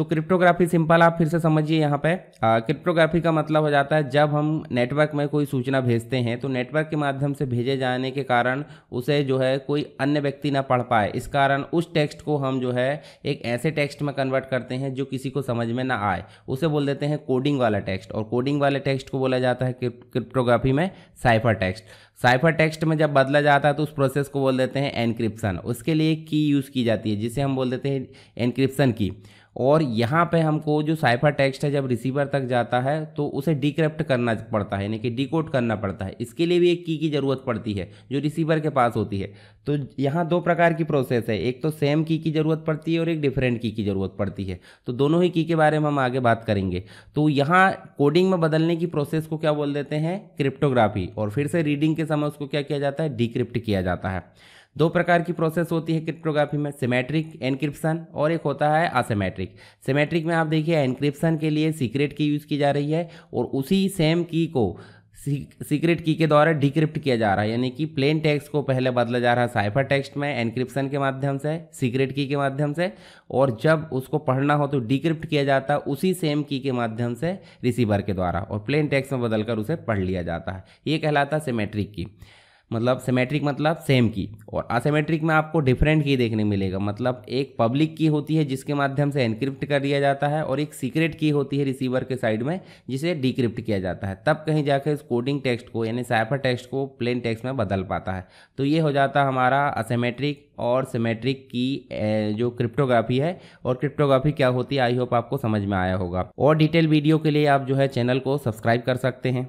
तो cryptography simple आप फिर से समझिए यहाँ पे क्रिप्टोग्राफी का मतलब हो जाता है जब हम नेटवर्क में कोई सूचना भेजते हैं तो नेटवर्क के माध्यम से भेजे जाने के कारण उसे जो है कोई अन्य व्यक्ति ना पढ़ पाए इस कारण उस टेक्स्ट को हम जो है एक ऐसे टेक्स्ट में कन्वर्ट करते हैं जो किसी को समझ में ना आए उसे बोल देते हैं कोडिंग वाला टेक्स्ट और कोडिंग वाले टेक्स्ट को बोला जाता है क्रिप्टोग्राफी में साइफर टेक्स्ट साइफर टेक्स्ट में जब बदला जाता है तो उस प्रोसेस को बोल देते हैं एनक्रिप्सन उसके लिए की यूज़ की जाती है जिसे हम बोल देते हैं एनक्रिप्सन की और यहाँ पे हमको जो साइफर टेक्स्ट है जब रिसीवर तक जाता है तो उसे डिक्रिप्ट करना पड़ता है यानी कि डिकोड करना पड़ता है इसके लिए भी एक की की ज़रूरत पड़ती है जो रिसीवर के पास होती है तो यहाँ दो प्रकार की प्रोसेस है एक तो सेम की की ज़रूरत पड़ती है और एक डिफरेंट की की ज़रूरत पड़ती है तो दोनों ही की के बारे में हम आगे बात करेंगे तो यहाँ कोडिंग में बदलने की प्रोसेस को क्या बोल देते हैं क्रिप्टोग्राफी और फिर से रीडिंग के समय उसको क्या किया जाता है डिक्रिप्ट किया जाता है दो प्रकार की प्रोसेस होती है क्रिप्टोग्राफी में सिमेट्रिक एनक्रिप्शन और एक होता है असीमेट्रिक सिमेट्रिक में आप देखिए एनक्रिप्शन के लिए सीक्रेट की यूज़ की जा रही है और उसी सेम की को सीक्रेट की के द्वारा डिक्रिप्ट किया जा रहा है यानी कि प्लेन टेक्स्ट को पहले बदला जा रहा है साइफर टेक्स्ट में एनक्रिप्शन के माध्यम से सीक्रेट की के माध्यम से और जब उसको पढ़ना हो तो डिक्रिप्ट किया जाता है उसी सेम की के माध्यम से रिसीवर के द्वारा और प्लेन टेक्स्ट में बदलकर उसे पढ़ लिया जाता है ये कहलाता है सिमेट्रिक की मतलब सिमेट्रिक मतलब सेम की और असेमेट्रिक में आपको डिफरेंट की देखने मिलेगा मतलब एक पब्लिक की होती है जिसके माध्यम से एनक्रिप्ट कर दिया जाता है और एक सीक्रेट की होती है रिसीवर के साइड में जिसे डिक्रिप्ट किया जाता है तब कहीं जाकर इस कोडिंग टेक्स्ट को यानी साइफर टेक्स्ट को प्लेन टेक्स्ट में बदल पाता है तो ये हो जाता है हमारा असेमेट्रिक और सिमेट्रिक की जो क्रिप्टोग्राफी है और क्रिप्टोग्राफी क्या होती है आई होप आपको समझ में आया होगा और डिटेल वीडियो के लिए आप जो है चैनल को सब्सक्राइब कर सकते हैं